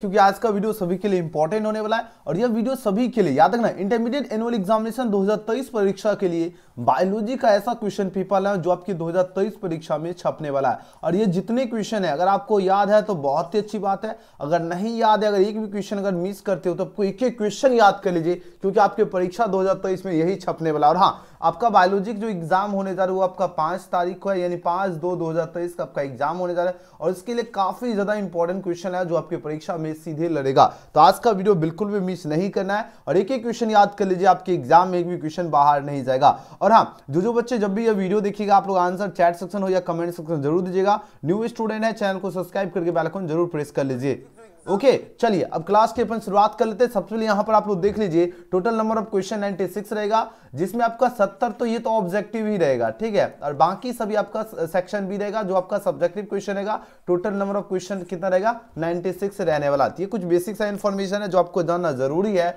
क्योंकि आज का वीडियो सभी के लिए इंपॉर्टेंट होने वाला है और यह वीडियो सभी के लिए याद रखना इंटरमीडिएट एनुअल एग्जामिनेशन 2023 परीक्षा के लिए बायोलॉजी का ऐसा क्वेश्चन पीपल है जो आपकी 2023 परीक्षा में छपने वाला है और ये जितने क्वेश्चन है अगर आपको याद है तो बहुत ही अच्छी बात है अगर नहीं याद है अगर एक भी क्वेश्चन अगर मिस करते हो तो आपको एक एक क्वेश्चन याद कर लीजिए क्योंकि आपकी परीक्षा दो में यही छपने वाला और हाँ आपका बायोलॉजी जो एग्जाम होने जा रहा है वो आपका पांच तारीख को है यानी पांच दो दो का आपका एग्जाम होने जा रहा है और इसके लिए काफी ज्यादा इंपॉर्टेंट क्वेश्चन है जो आपकी परीक्षा में सीधे लड़ेगा तो आज का वीडियो बिल्कुल भी मिस नहीं करना है और एक एक क्वेश्चन याद कर लीजिए आपके एग्जाम में एक भी क्वेश्चन बाहर नहीं जाएगा और और हाँ जो जो बच्चे जब भी यह वीडियो देखिएगा आप लोग आंसर चैट सेक्शन हो या कमेंट सेक्शन जरूर दीजिएगा न्यू स्टूडेंट है चैनल को सब्सक्राइब करके बैलकॉन जरूर प्रेस कर लीजिए ओके okay, चलिए अब क्लास के अपन शुरुआत कर लेते हैं सबसे पहले यहां पर आप लोग देख लीजिए टोटल नंबर ऑफ क्वेश्चन 96 रहेगा जिसमें आपका 70 तो ये तो ऑब्जेक्टिव ही रहेगा ठीक है और बाकी सभी आपका सेक्शन भी रहेगा जो आपका सब्जेक्टिव क्वेश्चन रहेगा टोटल नंबर ऑफ क्वेश्चन कितना रहेगा 96 रहने वाला ये कुछ बेसिक सा इन्फॉर्मेशन है जो आपको जानना जरूरी है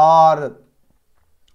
और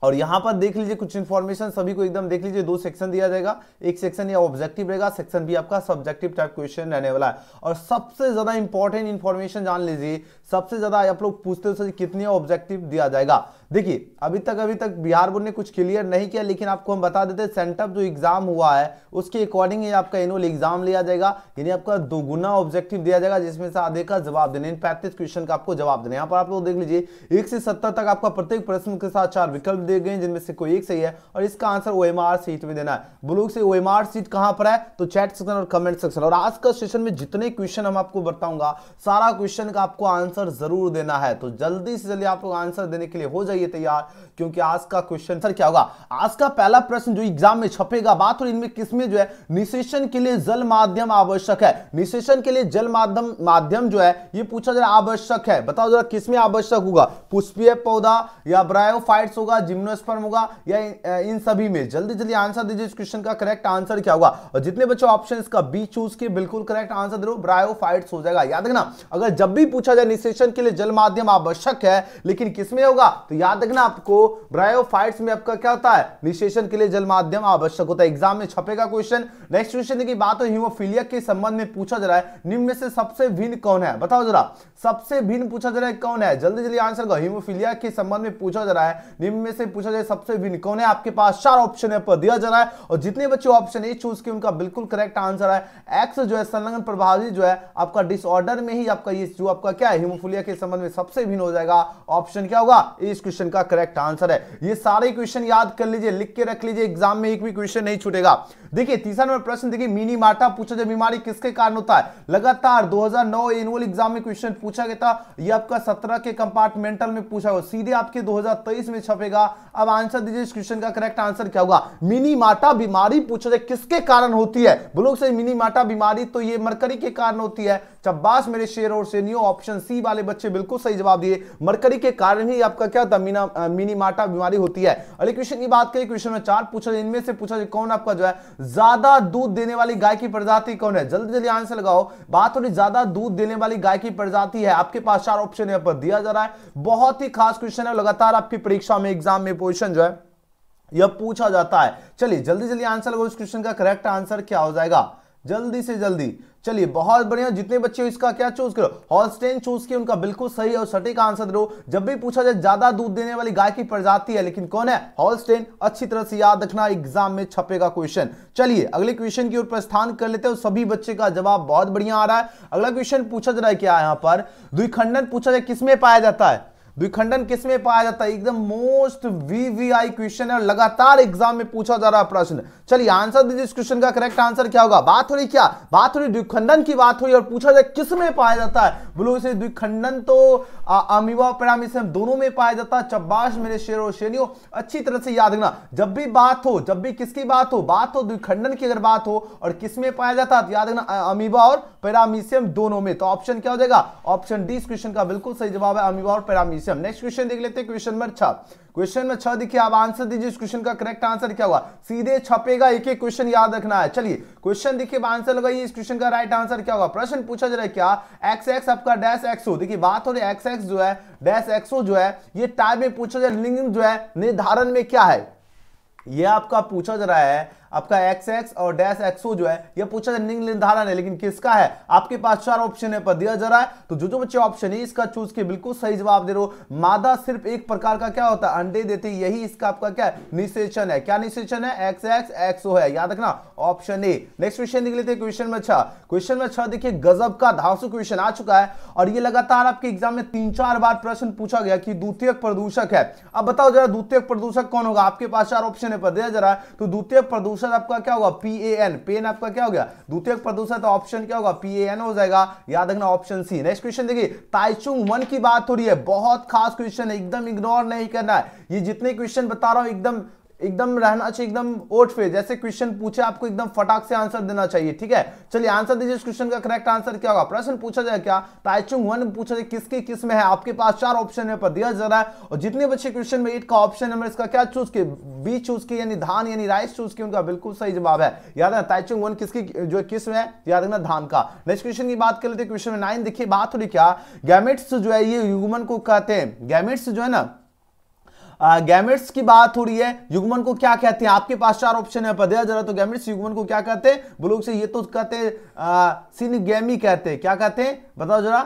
और यहां पर देख लीजिए कुछ इन्फॉर्मेशन सभी को एकदम देख लीजिए दो सेक्शन दिया जाएगा एक सेक्शन या ऑब्जेक्टिव रहेगा सेक्शन भी आपका सब्जेक्टिव टाइप क्वेश्चन रहने वाला है और सबसे ज्यादा इंपॉर्टेंट इन्फॉर्मेशन जान लीजिए सबसे ज्यादा आप लोग पूछते हो कितने ऑब्जेक्टिव दिया जाएगा देखिए अभी तक अभी तक बिहार बोर्ड ने कुछ क्लियर नहीं किया लेकिन आपको हम बता देते सेंटअप जो एग्जाम हुआ है उसके अकॉर्डिंग ही आपका एनुअल एग्जाम लिया जाएगा यानी आपका दोगुना ऑब्जेक्टिव दिया जाएगा जिसमें से आधे का जवाब देने पैंतीस क्वेश्चन का आपको जवाब देने यहाँ पर आप लोग देख लीजिए एक से सत्तर तक आपका प्रत्येक प्रश्न के साथ चार विकल्प दिए गए जिनमें से कोई एक सही है और इसका आंसर ओ सीट में देना है ब्लूक से ओ सीट कहाँ पर है तो चैट सेक्शन और कमेंट सेक्शन और आज का सेशन में जितने क्वेश्चन हम आपको बताऊंगा सारा क्वेश्चन का आपको आंसर जरूर देना है तो जल्दी से जल्दी आप लोग आंसर देने के लिए हो जाए रहिए तैयार क्योंकि आज का क्वेश्चन सर क्या होगा आज का पहला प्रश्न जो एग्जाम में छपेगा बात और इनमें किसमें जो है निशेषण के लिए जल माध्यम आवश्यक है निशेषण के लिए जल माध्यम माध्यम जो है ये पूछा जरा आवश्यक है बताओ जरा किसमें आवश्यक होगा पुष्पीय पौधा या ब्रायोफाइट्स होगा जिम्नोस्पर्म होगा या इन सभी में जल्दी जल्दी आंसर दीजिए इस क्वेश्चन का करेक्ट आंसर क्या होगा और जितने बच्चों ऑप्शन का बी चूज के बिल्कुल करेक्ट आंसर दे ब्रायोफाइट्स हो जाएगा याद रखना अगर जब भी पूछा जाए निशेषण के लिए जल माध्यम आवश्यक है लेकिन किसमें होगा तो याद याद रखना आपको ब्रायोफाइट्स में आपका क्या होता है निशेषण के लिए जल माध्यम आवश्यक होता है एग्जाम में छपेगा क्वेश्चन नेक्स्ट क्वेश्चन की बात हो हीमोफीलिया के संबंध में पूछा जा रहा है निम्न में से सबसे भिन्न कौन है बताओ जरा सबसे भिन्न पूछा जा रहा है कौन है जल्दी जल्दी आंसर करो हीमोफीलिया के संबंध में पूछा जा रहा है निम्न में से पूछा जाए सबसे भिन्न कौन है आपके पास चार ऑप्शन है पर दिया जा रहा है और जितने बच्चे ऑप्शन ए चूज किए उनका बिल्कुल करेक्ट आंसर है एक्स जो है संलग्न प्रभावी जो है आपका डिसऑर्डर में ही आपका ये जो आपका क्या है हीमोफीलिया के संबंध में सबसे भिन्न हो जाएगा ऑप्शन क्या होगा इस क्वेश्चन क्वेश्चन का करेक्ट आंसर है ये सारे क्वेश्चन याद कर लीजिए लिख के रख लीजिए एग्जाम में एक भी क्वेश्चन नहीं छूटेगा देखिए तीसरा नंबर प्रश्न देखिए मिनी मार्टा पूछा जाए बीमारी किसके कारण होता है लगातार 2009 एनुअल एग्जाम में क्वेश्चन पूछा गया था ये आपका 17 के कंपार्टमेंटल में पूछा हुआ सीधे आपके 2023 में छपेगा अब आंसर दीजिए इस क्वेश्चन का करेक्ट आंसर क्या होगा मिनी माटा बीमारी पूछा जाए किसके कारण होती है बोलो सही मिनी माटा बीमारी तो ये मरकरी के कारण होती है चब्बास मेरे शेर और न्यू ऑप्शन सी वाले बच्चे बिल्कुल सही जवाब दिए मरकरी के कारण ही आपका क्या होता है मिनीमाटा बीमारी होती है अगले क्वेश्चन की बात करें क्वेश्चन में चार पूछा इनमें से पूछा कौन आपका जो है ज्यादा दूध देने वाली गाय की प्रजाति कौन है जल्दी जल्दी आंसर लगाओ बात हो रही ज्यादा दूध देने वाली गाय की प्रजाति है आपके पास चार ऑप्शन यहाँ पर दिया जा रहा है बहुत ही खास क्वेश्चन है लगातार आपकी परीक्षा में एग्जाम में पोजिशन जो है यह पूछा जाता है चलिए जल्दी जल्दी आंसर लगाओ इस क्वेश्चन का करेक्ट आंसर क्या हो जाएगा जल्दी से जल्दी चलिए बहुत बढ़िया जितने बच्चे इसका क्या चूज करो हॉलस्टेन चूज किया उनका बिल्कुल सही और सटीक आंसर दो जब भी पूछा जाए ज्यादा दूध देने वाली गाय की प्रजाति है लेकिन कौन है हॉलस्टेन अच्छी तरह से याद रखना एग्जाम में छपेगा क्वेश्चन चलिए अगले क्वेश्चन की ओर प्रस्थान कर लेते हैं सभी बच्चे का जवाब बहुत बढ़िया आ रहा है अगला क्वेश्चन पूछा जा रहा है क्या यहाँ पर द्विखंडन पूछा जाए किसमें पाया जाता है द्विखंडन किसमें पाया जाता है एकदम मोस्ट वीवीआई क्वेश्चन है लगातार एग्जाम में पूछा जा रहा प्रश्न चलिए आंसर दीजिए इस क्वेश्चन का करेक्ट आंसर क्या होगा बात हो रही क्या बात हो रही द्विखंडन की बात हो रही और पूछा जाए किस में पाया जाता है बोलो इसे द्विखंडन तो अमीबा पैरामिसम दोनों में पाया जाता है चब्बाश मेरे शेर और शेरियो अच्छी तरह से याद रखना जब भी बात हो जब भी किसकी बात हो बात हो द्विखंडन की अगर बात हो और किस में पाया जाता है तो याद रखना अमीबा और पैरामीसियम दोनों में तो ऑप्शन क्या हो जाएगा ऑप्शन डी इस क्वेश्चन का बिल्कुल सही जवाब है अमीबा और पैरामीसियम नेक्स्ट क्वेश्चन देख लेते हैं क्वेश्चन नंबर छह क्वेश्चन में छह दिखे आप आंसर दीजिए इस क्वेश्चन का करेक्ट आंसर क्या हुआ सीधे छपेगा एक एक क्वेश्चन याद रखना है चलिए क्वेश्चन देखिए आंसर लगाइए इस क्वेश्चन का राइट आंसर क्या होगा प्रश्न पूछा जा रहा है क्या एक्स एक्स आपका डैश हो देखिए बात हो रही है एक्स एक्स जो है डैश एक्सो जो है ये टाइप में पूछा जा लिंग जो है निर्धारण में क्या है ये आपका पूछा जा रहा है आपका एक्स एक्स और डैश एक्सो जो है यह पूछा जाए निर्धारण है लेकिन किसका है आपके पास चार ऑप्शन है पर दिया जा रहा है तो जो जो बच्चे ऑप्शन है इसका चूज के बिल्कुल सही जवाब दे रहे हो मादा सिर्फ एक प्रकार का क्या होता है अंडे देती यही इसका आपका क्या है निषेचन है क्या निषेचन है एक्स एक्स एक्सो है याद रखना ऑप्शन ए नेक्स्ट क्वेश्चन देख लेते क्वेश्चन में अच्छा क्वेश्चन में अच्छा देखिए गजब का धासु क्वेश्चन आ चुका है और ये लगातार आपके एग्जाम में तीन चार बार प्रश्न पूछा गया कि द्वितीय प्रदूषक है अब बताओ जरा द्वितीय प्रदूषक कौन होगा आपके पास चार ऑप्शन है पर दिया जा रहा है तो द्वितीय प्रदूषक प्रदूषण आपका क्या होगा पी ए एन पेन आपका क्या हो गया द्वितीय प्रदूषण ऑप्शन तो क्या होगा पी ए एन हो जाएगा याद रखना ऑप्शन सी नेक्स्ट क्वेश्चन देखिए ताइचुंग वन की बात हो रही है बहुत खास क्वेश्चन है एकदम इग्नोर नहीं करना है ये जितने क्वेश्चन बता रहा हूं एकदम एकदम रहना चाहिए एकदम ओट फे जैसे क्वेश्चन पूछे आपको एकदम फटाक से आंसर देना चाहिए ठीक है चलिए आंसर दीजिए इस क्वेश्चन का करेक्ट आंसर क्या होगा प्रश्न पूछा जाए क्या ताइचुंग तो वन पूछा जाए किसके किस में है आपके पास चार ऑप्शन है पर दिया जा रहा है और जितने बच्चे क्वेश्चन में एट का ऑप्शन नंबर इसका क्या चूज के बी चूज के यानी धान यानी राइस चूज के उनका बिल्कुल सही जवाब है याद तो है ताइचुंग वन किसकी जो किस में है याद रखना धान का नेक्स्ट क्वेश्चन की बात कर लेते क्वेश्चन में नाइन देखिए बात हो रही क्या गैमेट्स जो है ये ह्यूमन को कहते हैं गैमेट्स जो है ना गैमेट्स की बात हो रही है युगमन को क्या कहते हैं आपके पास चार ऑप्शन है पदया जरा तो गैमेट्स युगमन को क्या कहते हैं बोलोग से ये तो कहते हैं सिनगेमी कहते हैं क्या कहते हैं बताओ जरा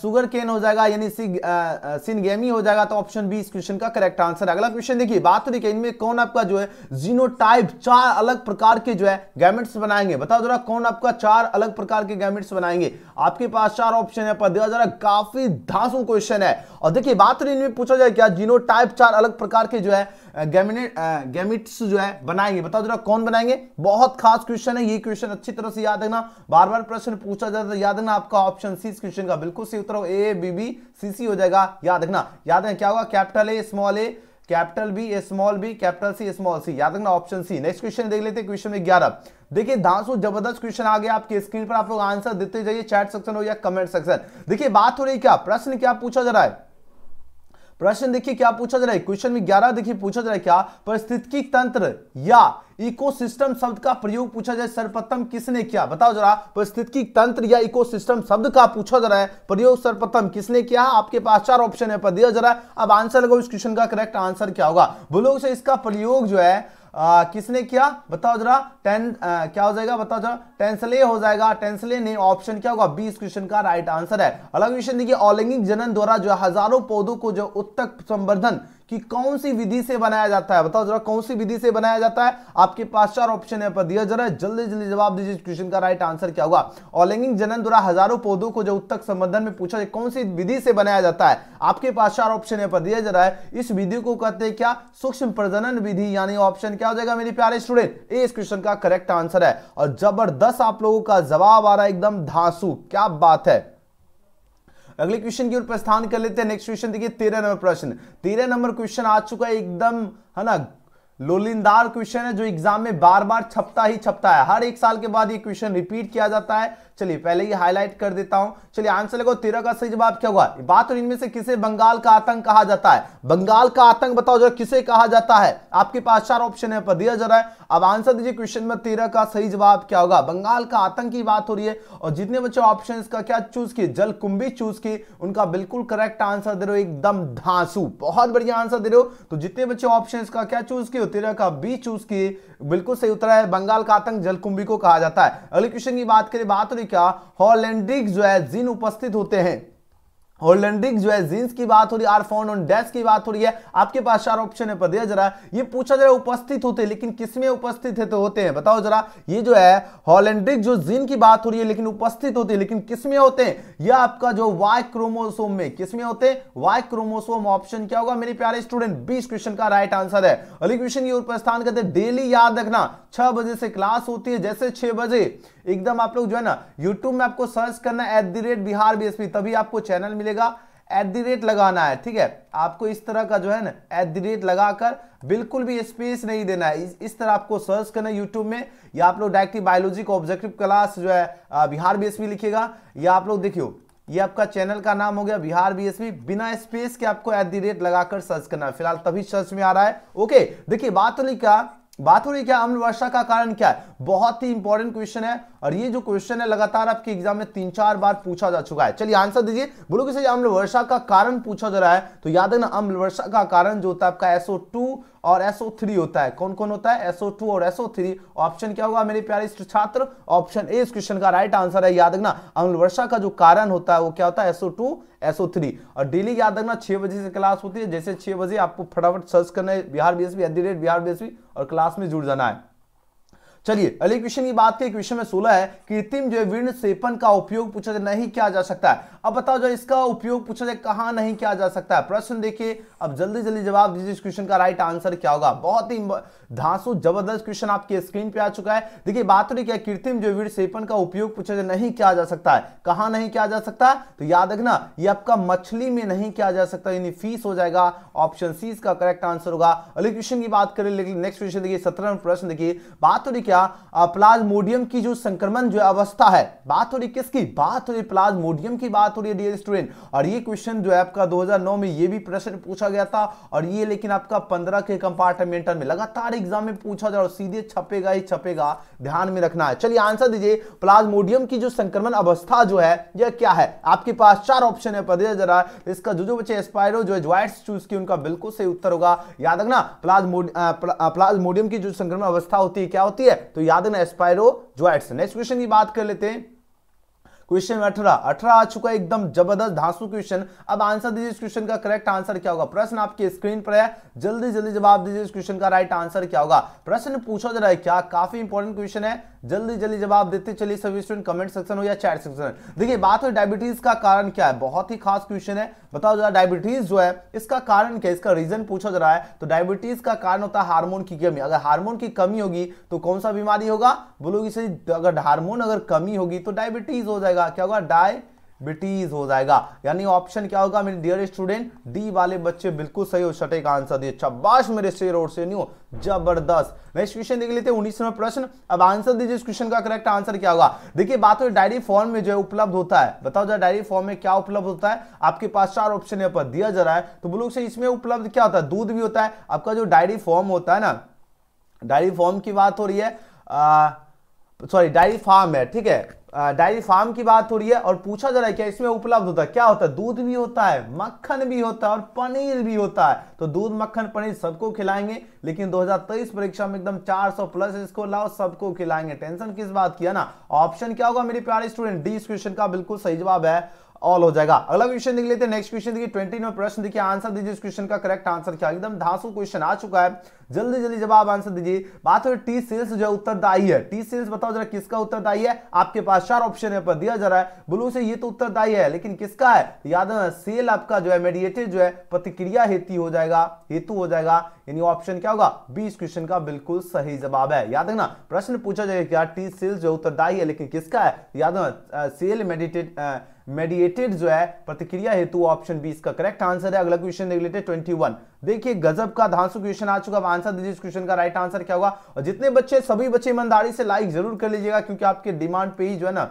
सुगर केन हो जाएगा यानी सिनगेमी हो जाएगा तो ऑप्शन बी इस क्वेश्चन का करेक्ट आंसर अगला क्वेश्चन देखिए बात हो रही है इनमें कौन आपका जो है जीनोटाइप चार अलग प्रकार के जो है गैमेट्स बनाएंगे बताओ जरा कौन आपका चार अलग प्रकार के गैमेट्स बनाएंगे आपके पास चार ऑप्शन है पर दिया जरा काफी धांसू क्वेश्चन है और देखिए बात रही तो इनमें पूछा जाए क्या जीनो चार अलग प्रकार के जो है गैमिट्स जो है बनाएंगे बताओ जरा कौन बनाएंगे बहुत खास क्वेश्चन है ये क्वेश्चन अच्छी तरह से याद रखना बार बार प्रश्न पूछा जाता है तो याद रखना आपका ऑप्शन सी इस क्वेश्चन का बिल्कुल सही उत्तर ए बी बी सी सी हो जाएगा याद रखना याद रखना क्या होगा capital A small A capital B small B capital C small C याद रखना ऑप्शन सी नेक्स्ट क्वेश्चन देख लेते हैं क्वेश्चन में ग्यारह देखिए दासो जबरदस्त क्वेश्चन आ गया आपके स्क्रीन पर आप लोग आंसर देते जाइए चैट सेक्शन हो या कमेंट सेक्शन देखिए बात हो रही क्या प्रश्न क्या पूछा जा रहा है प्रश्न देखिए क्या पूछा जा रहा है क्वेश्चन में ग्यारह देखिए पूछा जा रहा है क्या परिस्थितिकी तंत्र या इकोसिस्टम शब्द का प्रयोग पूछा जाए सर्वप्रथम किसने किया बताओ जरा परिस्थितिकी तंत्र या इकोसिस्टम शब्द का पूछा जा रहा है प्रयोग सर्वप्रथम किसने किया आपके पास चार ऑप्शन है पर दिया जा रहा है अब आंसर लगाओ इस क्वेश्चन का करेक्ट आंसर क्या होगा बोलोग से इसका प्रयोग जो है आ, किसने किया बताओ जरा टेन आ, क्या हो जाएगा बताओ जरा टेंसले हो जाएगा टेंसले ने ऑप्शन क्या होगा बीस क्वेश्चन का राइट आंसर है अगला क्वेश्चन देखिए औलैंगिक जनन द्वारा जो हजारों पौधों को जो उत्तक संवर्धन कि कौन सी विधि से बनाया जाता है बताओ जरा कौन सी विधि से बनाया जाता है आपके पास चार ऑप्शन यहाँ पर दिया जरा जल्दी जल्दी जवाब दीजिए क्वेश्चन का राइट आंसर क्या होगा ऑलिंगिंग जनन द्वारा हजारों पौधों को जो उत्तक संबंधन में पूछा जाए कौन सी विधि से बनाया जाता है आपके पास चार ऑप्शन यहां पर दिया जा रहा है इस विधि को कहते हैं क्या सूक्ष्म प्रजनन विधि यानी ऑप्शन क्या हो जाएगा मेरे प्यारे स्टूडेंट ए इस क्वेश्चन का करेक्ट आंसर है और जबरदस्त आप लोगों का जवाब आ रहा है एकदम धांसू क्या बात है अगले क्वेश्चन की ओर प्रस्थान कर लेते हैं नेक्स्ट क्वेश्चन देखिए तेरह नंबर प्रश्न तेरह नंबर क्वेश्चन आ चुका है एकदम है ना लोलिंदार क्वेश्चन है जो एग्जाम में बार बार छपता ही छपता है हर एक साल के बाद ये क्वेश्चन रिपीट किया जाता है चलिए पहले ये हाईलाइट कर देता हूं चलिए आंसर लगाओ तेरह का सही जवाब क्या हुआ बात और इनमें से किसे बंगाल का आतंक कहा जाता है बंगाल का आतंक बताओ जो किसे कहा जाता है आपके पास चार ऑप्शन है पर दिया जा रहा है अब आंसर दीजिए क्वेश्चन में तेरह का सही जवाब क्या होगा बंगाल का आतंक की बात हो रही है और जितने बच्चे ऑप्शन का क्या चूज किए जल कुंभी चूज किए उनका बिल्कुल करेक्ट आंसर दे रहे हो एकदम धांसू बहुत बढ़िया आंसर दे रहे हो तो जितने बच्चे ऑप्शन का क्या चूज किए तेरह का बी चूज किए बिल्कुल सही उतरा है बंगाल का आतंक जलकुंभी को कहा जाता है अगले क्वेश्चन की बात करें बात हो रही अफ्रीका हॉलैंडिक जो है जीन उपस्थित होते हैं होलैंडिक जो है जींस की बात हो रही है आर फाउंड ऑन डैश की बात हो रही है आपके पास चार ऑप्शन है दिया जरा ये पूछा जरा उपस्थित होते हैं लेकिन किसमें उपस्थित है तो होते हैं बताओ जरा ये जो है हॉलैंडिक जो जीन की बात हो रही है लेकिन उपस्थित होते हैं लेकिन किसमें होते हैं ये आपका जो वाई क्रोमोसोम में किसमें होते हैं वाई क्रोमोसोम ऑप्शन क्या होगा मेरे प्यारे स्टूडेंट बीस क्वेश्चन का राइट आंसर है अली क्वेश्चन की ओर प्रस्थान करते डेली याद रखना छह बजे से क्लास होती है जैसे छह बजे एकदम आप लोग जो है ना यूट्यूब में आपको सर्च करना at the rate Bihar BSP तभी आपको चैनल मिलेगा एट द रेट लगाना है ठीक है आपको इस तरह का जो है ना एट द रेट लगाकर बिल्कुल भी स्पेस नहीं देना है इस, तरह आपको सर्च करना है यूट्यूब में या आप लोग डायरेक्टली बायोलॉजी का ऑब्जेक्टिव क्लास जो है बिहार बीएसपी लिखेगा या आप लोग देखियो ये आपका चैनल का नाम हो गया बिहार बीएसपी बिना स्पेस के आपको एट दी रेट लगाकर सर्च करना है फिलहाल तभी सर्च में आ रहा है ओके देखिए बात तो नहीं कहा बात हो रही है क्या अम्ल वर्षा का कारण क्या है बहुत ही इंपॉर्टेंट क्वेश्चन है और ये जो क्वेश्चन है लगातार आपके एग्जाम में तीन चार बार पूछा जा चुका है चलिए आंसर दीजिए बोलो कि अम्ल वर्षा का कारण पूछा जा रहा है तो याद है ना अम्ल वर्षा का कारण जो होता है आपका एसओ टू और SO3 होता है कौन कौन होता है SO2 और SO3 ऑप्शन क्या होगा मेरे प्यारे छात्र ऑप्शन ए इस क्वेश्चन का राइट आंसर है याद रखना अम्ल वर्षा का जो कारण होता है वो क्या होता है SO2 SO3 और डेली याद रखना छह बजे से क्लास होती है जैसे छह बजे आपको फटाफट सर्च करना है Bihar at B rate Bihar B और क्लास में जुड़ जाना है चलिए अगले क्वेश्चन की बात करें क्वेश्चन में सोलह है कृत्रिम जैवीर्ण सेपन का उपयोग पूछा जाए नहीं किया जा सकता है अब बताओ जो इसका उपयोग पूछा जाए कहाँ नहीं किया जा सकता है प्रश्न देखिए अब जल्दी जल्दी जवाब दीजिए इस क्वेश्चन का राइट आंसर क्या होगा बहुत ही धांसू जबरदस्त क्वेश्चन आपके स्क्रीन पे आ चुका है देखिए बात रही क्या कृत्रिम जैवीर्ण सेपन का उपयोग पूछा जाए नहीं किया जा सकता है कहा नहीं किया जा सकता तो याद रखना यह आपका मछली में नहीं किया जा सकता यानी फीस हो जाएगा ऑप्शन सी इसका करेक्ट आंसर होगा अगले क्वेश्चन की बात करें लेकिन नेक्स्ट क्वेश्चन देखिए सत्रह प्रश्न देखिए बात रही क्या या प्लाज्मोडियम की जो संक्रमण जो अवस्था है बात हो रही किसकी बात हो रही प्लाज्मोडियम की बात हो रही है डियर स्टूडेंट और ये क्वेश्चन जो है आपका 2009 में ये भी प्रश्न पूछा गया था और ये लेकिन आपका 15 के कंपार्टमेंट में लगातार एग्जाम में पूछा जाए और सीधे छपेगा ही छपेगा ध्यान में रखना है चलिए आंसर दीजिए प्लाज्मोडियम की जो संक्रमण अवस्था जो है यह क्या है आपके पास चार ऑप्शन है पद जरा इसका जो जो बच्चे स्पायरो जो है चूज की उनका बिल्कुल सही उत्तर होगा याद रखना प्लाज्मोडियम की जो संक्रमण अवस्था होती है क्या होती है तो याद है ना एस्पायरो ज्वाइट्स नेक्स्ट क्वेश्चन की बात कर लेते हैं क्वेश्चन अठारह अठारह आ चुका है एकदम जबरदस्त धांसु क्वेश्चन अब आंसर दीजिए इस क्वेश्चन का करेक्ट आंसर क्या होगा प्रश्न आपकी स्क्रीन पर है जल्दी जल्दी जवाब दीजिए इस क्वेश्चन का राइट आंसर क्या होगा प्रश्न पूछा जा रहा है क्या काफी इंपॉर्टेंट क्वेश्चन है जल्दी जल्दी जवाब देते चलिए सभी स्टूडेंट कमेंट सेक्शन हो या चैट सेक्शन देखिए बात हो डायबिटीज का कारण क्या है बहुत ही खास क्वेश्चन है बताओ जरा डायबिटीज जो है इसका कारण क्या है इसका रीजन पूछा जा रहा है तो डायबिटीज का कारण होता है हार्मोन की कमी अगर हार्मोन की कमी होगी तो कौन सा बीमारी होगा बोलोगी सही अगर हार्मोन अगर कमी होगी तो डायबिटीज हो जाएगा जाएगा क्या होगा डायबिटीज हो जाएगा यानी ऑप्शन क्या होगा मेरे डियर स्टूडेंट डी वाले बच्चे बिल्कुल सही हो सटे का आंसर दिए शाबाश मेरे से रोड से न्यू जबरदस्त नेक्स्ट क्वेश्चन देख लेते हैं उन्नीस नंबर प्रश्न अब आंसर दीजिए इस क्वेश्चन का करेक्ट आंसर क्या होगा देखिए बात हो डायरी फॉर्म में जो है उपलब्ध होता है बताओ जरा डायरी फॉर्म में क्या उपलब्ध होता है आपके पास चार ऑप्शन यहाँ पर दिया जा रहा है तो बोलो से इसमें उपलब्ध क्या होता है दूध भी होता है आपका जो डायरी फॉर्म होता है ना डायरी फॉर्म की बात हो रही है सॉरी डायरी फार्म है ठीक है डायरी फार्म की बात हो रही है और पूछा जा रहा है क्या इसमें उपलब्ध होता है क्या होता है दूध भी होता है मक्खन भी होता है और पनीर भी होता है तो दूध मक्खन पनीर सबको खिलाएंगे लेकिन 2023 परीक्षा में एकदम 400 प्लस इसको लाओ सबको खिलाएंगे टेंशन किस बात की है ना ऑप्शन क्या होगा मेरे प्यारे स्टूडेंट डी इस क्वेश्चन का बिल्कुल सही जवाब है ऑल हो जाएगा अगला क्वेश्चन देख लेते हैं नेक्स्ट क्वेश्चन देखिए ट्वेंटी नंबर प्रश्न देखिए आंसर दीजिए इस क्वेश्चन का करेक्ट आंसर क्या एकदम धांसू क्वेश्चन आ चुका है जल्दी जल्दी जवाब आंसर दीजिए बात हो टी सेल्स जो उत्तरदायी है टी सेल्स बताओ जरा किसका उत्तरदायी है आपके पास चार ऑप्शन यहाँ पर दिया जा रहा है ब्लू से ये तो उत्तरदायी है लेकिन किसका है याद है सेल आपका जो है मेडिएटेड जो है प्रतिक्रिया हेतु हो जाएगा हेतु हो जाएगा यानी ऑप्शन क्या होगा बीस क्वेश्चन का बिल्कुल सही जवाब है याद रखना प्रश्न पूछा जाएगा क्या टी सेल्स जो उत्तरदायी है लेकिन किसका है याद सेल मेडिटेड मेडिएटेड जो है प्रतिक्रिया हेतु ऑप्शन बी इसका करेक्ट आंसर है अगला क्वेश्चन देख लेते हैं ट्वेंटी वन देखिए गजब का धांसु क्वेश्चन आ चुका आंसर दीजिए इस क्वेश्चन का राइट आंसर क्या होगा और जितने बच्चे सभी बच्चे ईमानदारी से लाइक जरूर कर लीजिएगा क्योंकि आपके डिमांड पे ही जो है ना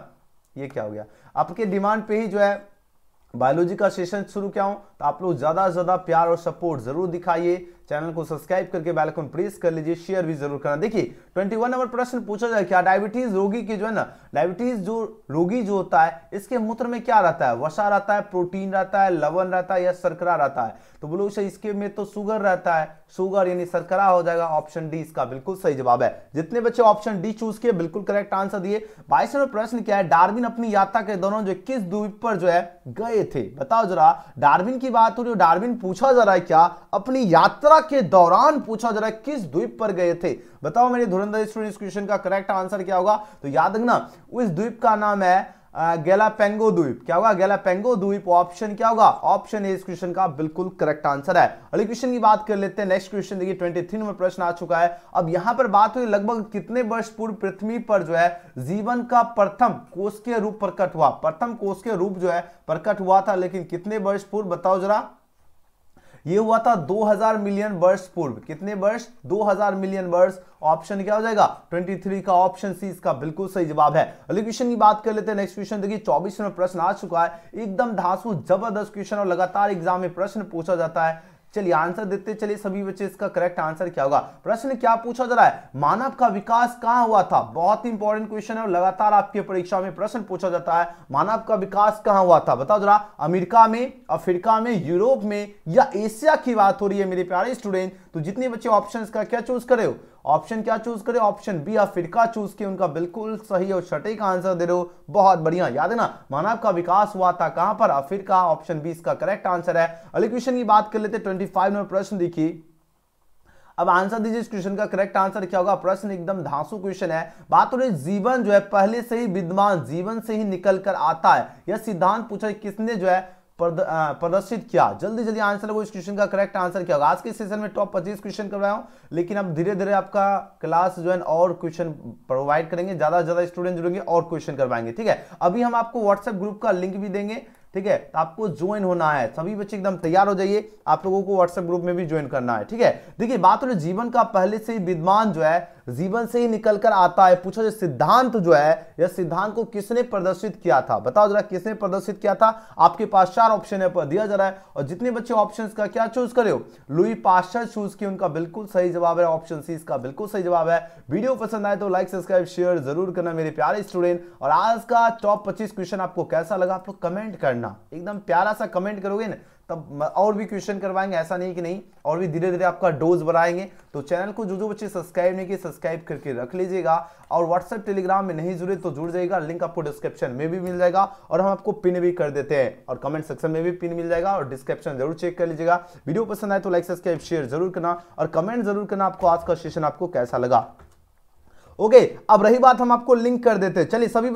ये क्या हो गया आपके डिमांड पे ही जो है बायोलॉजी का सेशन शुरू किया हूं तो आप लोग ज्यादा से ज्यादा प्यार और सपोर्ट जरूर दिखाइए चैनल को सब्सक्राइब करके बेल आइकन प्रेस कर लीजिए शेयर भी जरूर करना देखिए 21 नंबर प्रश्न पूछा जाए क्या डायबिटीज रोगी की जो है ना डायबिटीज जो रोगी जो होता है इसके मूत्र में क्या रहता है वसा रहता है प्रोटीन रहता है लवण रहता है या शर्करा रहता है तो बोलो उसे इसके में तो शुगर रहता है शुगर यानी शर्करा हो जाएगा ऑप्शन डी इसका बिल्कुल सही जवाब है जितने बच्चे ऑप्शन डी चूज किए बिल्कुल करेक्ट आंसर दिए बाईस नंबर प्रश्न क्या है डार्विन अपनी यात्रा के दौरान जो किस द्वीप पर जो है गए थे बताओ जरा डार्विन की बात हो रही हो डार्विन पूछा जा रहा है क्या अपनी यात्रा यात्रा के दौरान पूछा जा रहा है किस द्वीप पर गए थे बताओ मेरे धुरंधर स्टूडेंट क्वेश्चन का करेक्ट आंसर क्या होगा तो याद रखना उस द्वीप का नाम है गैलापेंगो द्वीप क्या होगा गैलापेंगो द्वीप ऑप्शन क्या होगा ऑप्शन ए इस क्वेश्चन का बिल्कुल करेक्ट आंसर है अगली क्वेश्चन की बात कर लेते हैं नेक्स्ट क्वेश्चन देखिए ट्वेंटी थ्री नंबर प्रश्न आ चुका है अब यहां पर बात हुई लगभग कितने वर्ष पूर्व पृथ्वी पर जो है जीवन का प्रथम कोष के रूप प्रकट हुआ प्रथम कोष के रूप जो है प्रकट हुआ था लेकिन कितने वर्ष पूर्व बताओ जरा ये हुआ था 2000 मिलियन वर्ष पूर्व कितने वर्ष 2000 मिलियन वर्ष ऑप्शन क्या हो जाएगा 23 का ऑप्शन सी इसका बिल्कुल सही जवाब है अगले क्वेश्चन की बात कर लेते हैं नेक्स्ट क्वेश्चन देखिए चौबीस में प्रश्न आ चुका है एकदम धांसू जबरदस्त क्वेश्चन और लगातार एग्जाम में प्रश्न पूछा जाता है चलिए आंसर देते चलिए सभी बच्चे इसका करेक्ट आंसर क्या होगा प्रश्न क्या पूछा जा रहा है मानव का विकास कहां हुआ था बहुत ही इंपॉर्टेंट क्वेश्चन है और लगातार आपके परीक्षा में प्रश्न पूछा जाता है मानव का विकास कहां हुआ था बताओ जरा अमेरिका में अफ्रीका में यूरोप में या एशिया की बात हो रही है मेरे प्यारे स्टूडेंट तो जितने बच्चे ऑप्शन का क्या चूज करे हो ऑप्शन क्या चूज करें ऑप्शन बी या चूज किया उनका बिल्कुल सही और सटीक आंसर दे रहे हो बहुत बढ़िया याद है ना मानव का विकास हुआ था कहां पर अफ्रीका ऑप्शन बी इसका करेक्ट आंसर है अगले क्वेश्चन की बात कर लेते ट्वेंटी फाइव नंबर प्रश्न देखिए अब आंसर दीजिए इस क्वेश्चन का करेक्ट आंसर क्या होगा प्रश्न एकदम धांसू क्वेश्चन है बात हो रही जीवन जो है पहले से ही विद्वान जीवन से ही निकल कर आता है यह सिद्धांत पूछा किसने जो है प्रदर्शित किया जल्दी जल्दी आंसर इस क्वेश्चन का करेक्ट आंसर क्या होगा आज के सेशन में टॉप 25 क्वेश्चन करवाया हूं लेकिन अब धीरे धीरे आपका क्लास जो है और क्वेश्चन प्रोवाइड करेंगे ज्यादा से ज्यादा स्टूडेंट जुड़ेंगे और क्वेश्चन करवाएंगे ठीक है अभी हम आपको व्हाट्सएप ग्रुप का लिंक भी देंगे ठीक है तो आपको ज्वाइन होना है सभी बच्चे एकदम तैयार हो जाइए आप लोगों को व्हाट्सएप ग्रुप में भी ज्वाइन करना है ठीक है देखिए बात हो रही जीवन का पहले से ही विद्वान जो है जीवन से ही निकल कर आता है पूछो जो सिद्धांत जो है यह सिद्धांत को किसने प्रदर्शित किया था बताओ जरा किसने प्रदर्शित किया था आपके पास चार ऑप्शन है दिया जा रहा है और जितने बच्चे ऑप्शन का क्या चूज करे हो लुई पास्टर चूज किया उनका बिल्कुल सही जवाब है ऑप्शन सी इसका बिल्कुल सही जवाब है वीडियो पसंद आए तो लाइक सब्सक्राइब शेयर जरूर करना मेरे प्यारे स्टूडेंट और आज का टॉप पच्चीस क्वेश्चन आपको कैसा लगा आपको कमेंट करना एकदम प्यारा सा कमेंट करोगे ना तब और भी क्वेश्चन करवाएंगे ऐसा नहीं कि नहीं और भी धीरे धीरे आपका डोज बढ़ाएंगे तो चैनल को जो जो बच्चे सब्सक्राइब नहीं किए सब्सक्राइब करके रख लीजिएगा और व्हाट्सएप टेलीग्राम में नहीं जुड़े तो जुड़ जाएगा लिंक आपको डिस्क्रिप्शन में भी मिल जाएगा और हम आपको पिन भी कर देते हैं और कमेंट सेक्शन में भी पिन मिल जाएगा और डिस्क्रिप्शन जरूर चेक कर लीजिएगा वीडियो पसंद आए तो लाइक सब्सक्राइब शेयर जरूर करना और कमेंट जरूर करना आपको आज का सेशन आपको कैसा लगा ओके अब रही बात हम आपको लिंक कर देते हैं चलिए सभी